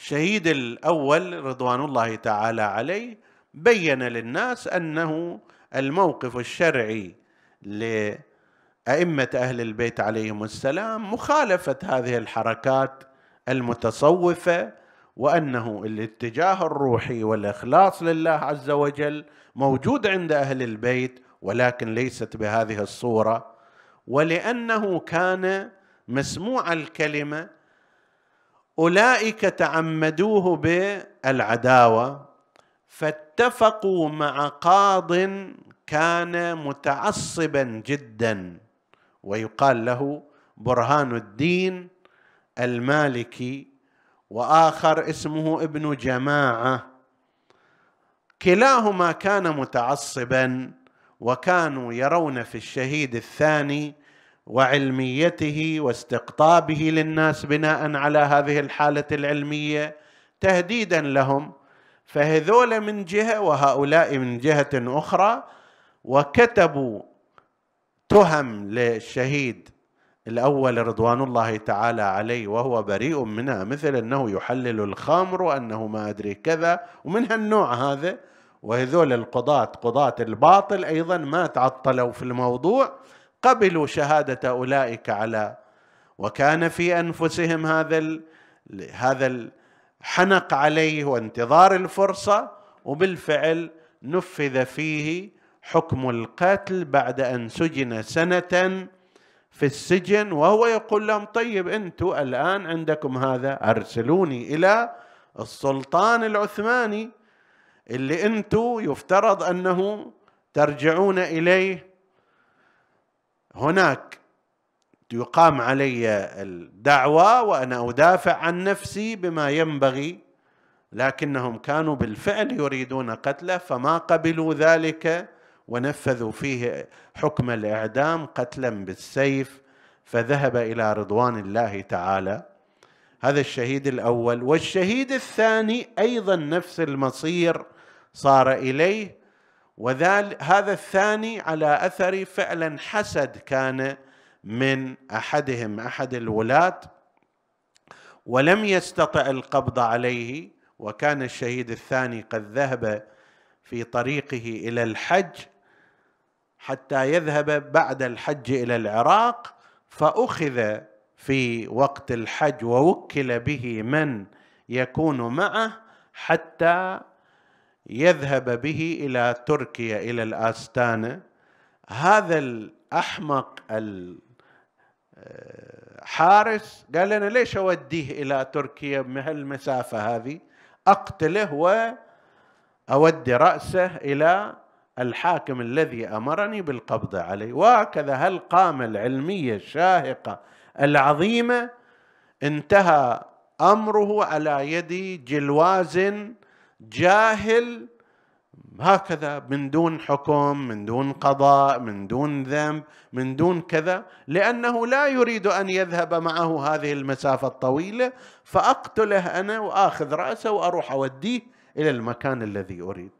الشهيد الاول رضوان الله تعالى عليه بين للناس انه الموقف الشرعي لائمه اهل البيت عليهم السلام مخالفه هذه الحركات المتصوفه وانه الاتجاه الروحي والاخلاص لله عز وجل موجود عند اهل البيت ولكن ليست بهذه الصوره ولانه كان مسموع الكلمه اولئك تعمدوه بالعداوه فاتفقوا مع قاض كان متعصبا جدا ويقال له برهان الدين المالكي واخر اسمه ابن جماعه كلاهما كان متعصبا وكانوا يرون في الشهيد الثاني وعلميته واستقطابه للناس بناء على هذه الحاله العلميه تهديدا لهم فهذول من جهه وهؤلاء من جهه اخرى وكتبوا تهم للشهيد الاول رضوان الله تعالى عليه وهو بريء منها مثل انه يحلل الخمر وانه ما ادري كذا ومن هالنوع هذا وهذول القضاة قضاة الباطل ايضا ما تعطلوا في الموضوع قبلوا شهاده اولئك على وكان في انفسهم هذا هذا الحنق عليه وانتظار الفرصه وبالفعل نفذ فيه حكم القتل بعد ان سجن سنه في السجن وهو يقول لهم طيب انتم الان عندكم هذا ارسلوني الى السلطان العثماني اللي انتم يفترض انه ترجعون اليه هناك يقام علي الدعوة وأنا أدافع عن نفسي بما ينبغي لكنهم كانوا بالفعل يريدون قتله فما قبلوا ذلك ونفذوا فيه حكم الإعدام قتلا بالسيف فذهب إلى رضوان الله تعالى هذا الشهيد الأول والشهيد الثاني أيضا نفس المصير صار إليه هذا الثاني على اثر فعلا حسد كان من احدهم احد الولاه ولم يستطع القبض عليه وكان الشهيد الثاني قد ذهب في طريقه الى الحج حتى يذهب بعد الحج الى العراق فاخذ في وقت الحج ووكل به من يكون معه حتى يذهب به الى تركيا الى الاستانه هذا الاحمق الحارس آه، قال انا ليش اوديه الى تركيا بهالمسافه هذه اقتله واودي راسه الى الحاكم الذي امرني بالقبض عليه وهكذا هالقامه العلميه الشاهقه العظيمه انتهى امره على يد جلواز جاهل هكذا من دون حكم من دون قضاء من دون ذنب من دون كذا لانه لا يريد ان يذهب معه هذه المسافه الطويله فاقتله انا واخذ راسه واروح اوديه الى المكان الذي اريد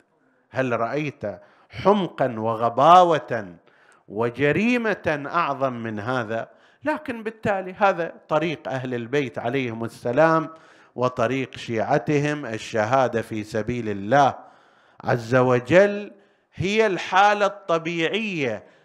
هل رايت حمقا وغباوه وجريمه اعظم من هذا لكن بالتالي هذا طريق اهل البيت عليهم السلام وطريق شيعتهم الشهاده في سبيل الله عز وجل هي الحاله الطبيعيه